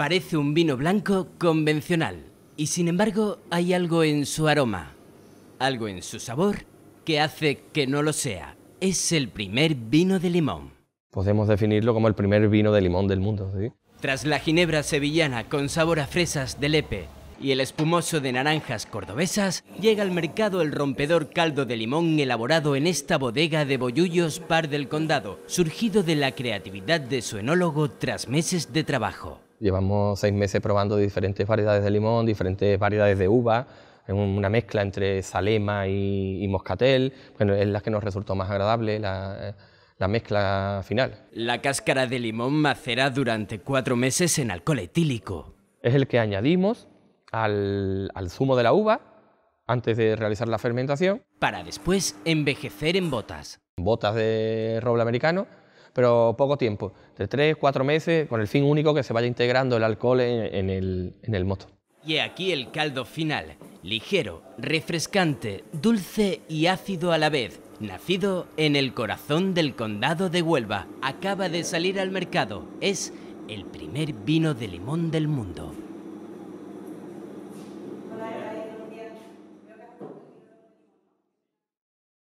Parece un vino blanco convencional y sin embargo hay algo en su aroma, algo en su sabor que hace que no lo sea. Es el primer vino de limón. Podemos definirlo como el primer vino de limón del mundo. ¿sí? Tras la ginebra sevillana con sabor a fresas de Lepe y el espumoso de naranjas cordobesas, llega al mercado el rompedor caldo de limón elaborado en esta bodega de Boyullos Par del Condado, surgido de la creatividad de su enólogo tras meses de trabajo. Llevamos seis meses probando diferentes variedades de limón, diferentes variedades de uva, en una mezcla entre Salema y, Moscatel. Bueno, es la que nos resultó más agradable, la, mezcla final. La cáscara de limón macera durante cuatro meses en alcohol etílico. Es el que añadimos al zumo de la uva antes de realizar la fermentación. Para después envejecer en botas. Botas de roble americano pero poco tiempo, de tres, cuatro meses, con el fin único que se vaya integrando el alcohol en, el, en el Y aquí el caldo final, ligero, refrescante, dulce y ácido a la vez. Nacido en el corazón del condado de Huelva, acaba de salir al mercado. Es el primer vino de limón del mundo.